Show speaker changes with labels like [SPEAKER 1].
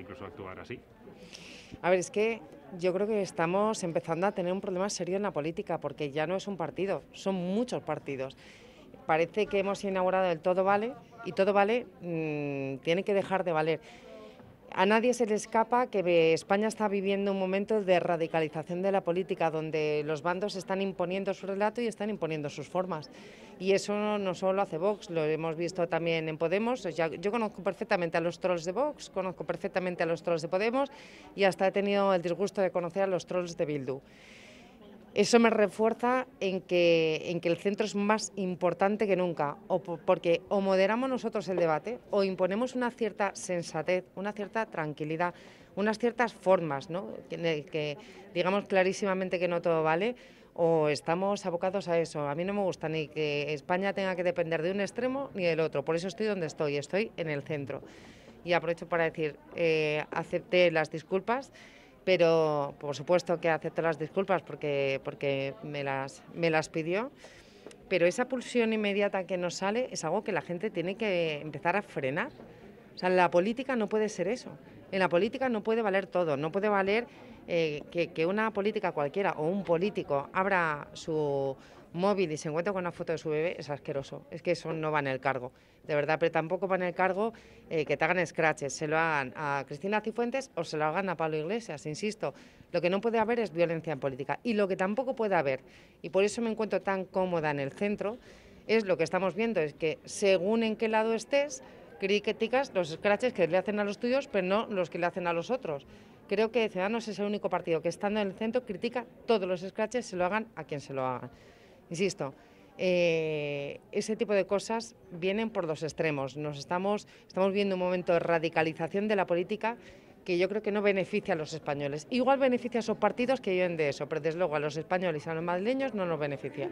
[SPEAKER 1] incluso actuar así? A ver, es que yo creo que estamos empezando a tener un problema serio en la política, porque ya no es un partido, son muchos partidos. Parece que hemos inaugurado el todo vale y todo vale mm, tiene que dejar de valer. A nadie se le escapa que España está viviendo un momento de radicalización de la política, donde los bandos están imponiendo su relato y están imponiendo sus formas. Y eso no solo hace Vox, lo hemos visto también en Podemos. yo conozco perfectamente a los trolls de Vox, conozco perfectamente a los trolls de Podemos y hasta he tenido el disgusto de conocer a los trolls de Bildu. Eso me refuerza en que, el centro es más importante que nunca, o porque o moderamos nosotros el debate o imponemos una cierta sensatez, una cierta tranquilidad, unas ciertas formas, ¿no? que, digamos clarísimamente que no todo vale, o estamos abocados a eso. A mí no me gusta ni que España tenga que depender de un extremo ni del otro. Por eso estoy donde estoy, estoy en el centro. Y aprovecho para decir, eh, acepté las disculpas pero por supuesto que acepto las disculpas porque, porque me, las, me las pidió. Pero esa pulsión inmediata que nos sale es algo que la gente tiene que empezar a frenar. O sea, la política no puede ser eso. En la política no puede valer todo, no puede valer eh, que, una política cualquiera o un político abra su móvil y se encuentre con una foto de su bebé, es asqueroso. Es que eso no va en el cargo, de verdad, pero tampoco va en el cargo eh, que te hagan scratches, se lo hagan a Cristina Cifuentes o se lo hagan a Pablo Iglesias, insisto. Lo que no puede haber es violencia en política y lo que tampoco puede haber, y por eso me encuentro tan cómoda en el centro, es lo que estamos viendo, es que según en qué lado estés, críticas los escraches que le hacen a los tuyos, pero no los que le hacen a los otros. Creo que Ciudadanos es el único partido que estando en el centro critica todos los scratches, se lo hagan a quien se lo hagan. Insisto, eh, ese tipo de cosas vienen por dos extremos. Nos estamos, estamos viendo un momento de radicalización de la política que yo creo que no beneficia a los españoles. Igual beneficia a esos partidos que viven de eso, pero desde luego a los españoles y a los madrileños no nos beneficia.